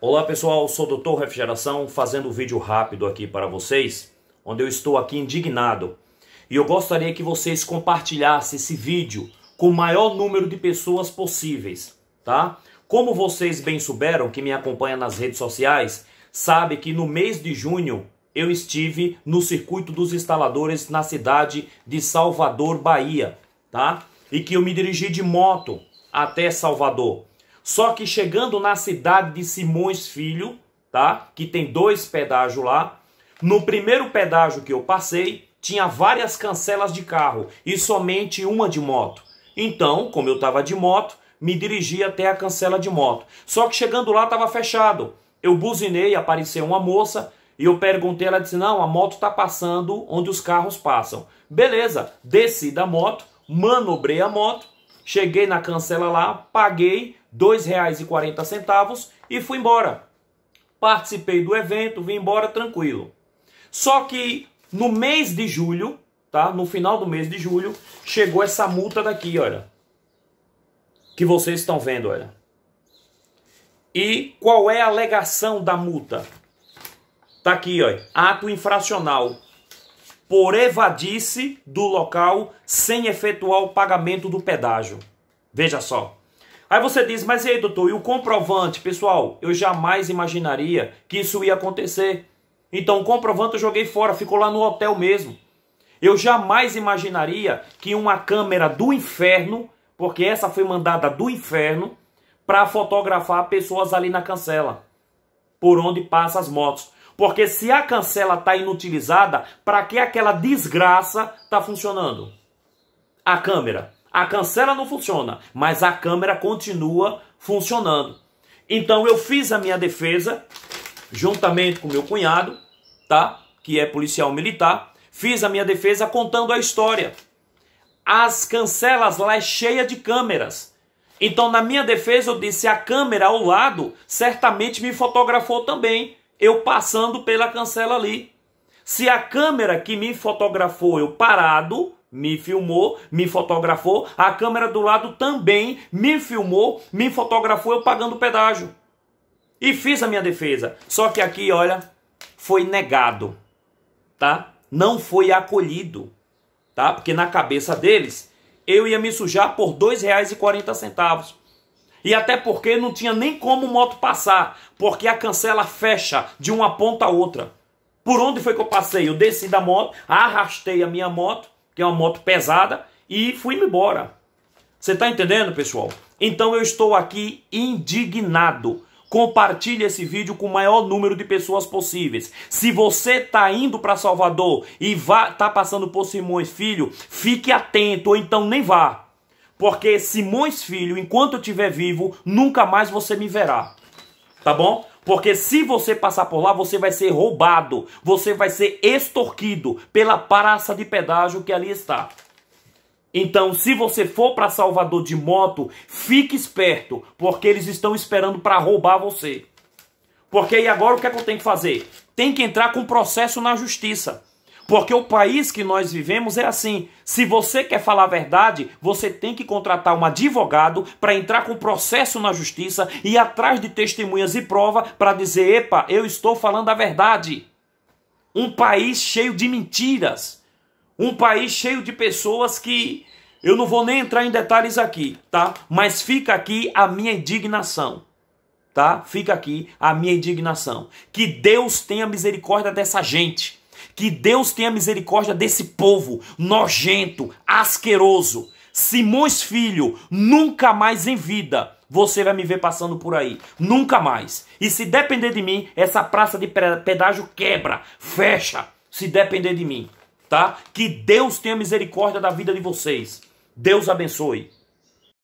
Olá pessoal, sou o Doutor Refrigeração, fazendo um vídeo rápido aqui para vocês, onde eu estou aqui indignado. E eu gostaria que vocês compartilhassem esse vídeo com o maior número de pessoas possíveis, tá? Como vocês bem souberam, que me acompanha nas redes sociais, sabe que no mês de junho eu estive no circuito dos instaladores na cidade de Salvador, Bahia, tá? E que eu me dirigi de moto até Salvador. Só que chegando na cidade de Simões Filho, tá? Que tem dois pedágios lá. No primeiro pedágio que eu passei, tinha várias cancelas de carro e somente uma de moto. Então, como eu estava de moto, me dirigi até a cancela de moto. Só que chegando lá estava fechado. Eu buzinei, apareceu uma moça e eu perguntei, ela disse: "Não, a moto está passando onde os carros passam". Beleza, desci da moto, manobrei a moto, cheguei na cancela lá, paguei R$ 2,40 e fui embora. Participei do evento, vim embora tranquilo. Só que no mês de julho, tá? No final do mês de julho, chegou essa multa daqui, olha. Que vocês estão vendo, olha. E qual é a alegação da multa? Tá aqui, olha. Ato infracional por evadir-se do local sem efetuar o pagamento do pedágio. Veja só. Aí você diz, mas e aí, doutor, e o comprovante? Pessoal, eu jamais imaginaria que isso ia acontecer. Então, o comprovante eu joguei fora, ficou lá no hotel mesmo. Eu jamais imaginaria que uma câmera do inferno, porque essa foi mandada do inferno, para fotografar pessoas ali na cancela, por onde passam as motos. Porque se a cancela está inutilizada, para que aquela desgraça está funcionando? A câmera. A cancela não funciona, mas a câmera continua funcionando. Então eu fiz a minha defesa juntamente com meu cunhado, tá? Que é policial militar, fiz a minha defesa contando a história. As cancelas lá é cheia de câmeras. Então na minha defesa eu disse a câmera ao lado certamente me fotografou também, eu passando pela cancela ali. Se a câmera que me fotografou eu parado, me filmou, me fotografou, a câmera do lado também me filmou, me fotografou eu pagando pedágio. E fiz a minha defesa. Só que aqui, olha, foi negado, tá? Não foi acolhido, tá? Porque na cabeça deles, eu ia me sujar por R$ 2,40. E até porque não tinha nem como moto passar, porque a cancela fecha de uma ponta a outra. Por onde foi que eu passei? Eu desci da moto, arrastei a minha moto, é uma moto pesada e fui-me embora. Você está entendendo, pessoal? Então eu estou aqui indignado. Compartilhe esse vídeo com o maior número de pessoas possíveis. Se você está indo para Salvador e está passando por Simões Filho, fique atento ou então nem vá. Porque Simões Filho, enquanto eu estiver vivo, nunca mais você me verá. Tá bom? Porque se você passar por lá, você vai ser roubado, você vai ser extorquido pela praça de pedágio que ali está. Então, se você for para Salvador de moto, fique esperto, porque eles estão esperando para roubar você. Porque aí agora o que, é que eu tenho que fazer? Tem que entrar com processo na justiça. Porque o país que nós vivemos é assim. Se você quer falar a verdade, você tem que contratar um advogado para entrar com processo na justiça e ir atrás de testemunhas e prova para dizer: "Epa, eu estou falando a verdade". Um país cheio de mentiras. Um país cheio de pessoas que eu não vou nem entrar em detalhes aqui, tá? Mas fica aqui a minha indignação tá? Fica aqui a minha indignação. Que Deus tenha misericórdia dessa gente. Que Deus tenha misericórdia desse povo nojento, asqueroso. Simões Filho, nunca mais em vida você vai me ver passando por aí. Nunca mais. E se depender de mim, essa praça de pedágio quebra, fecha. Se depender de mim, tá? Que Deus tenha misericórdia da vida de vocês. Deus abençoe.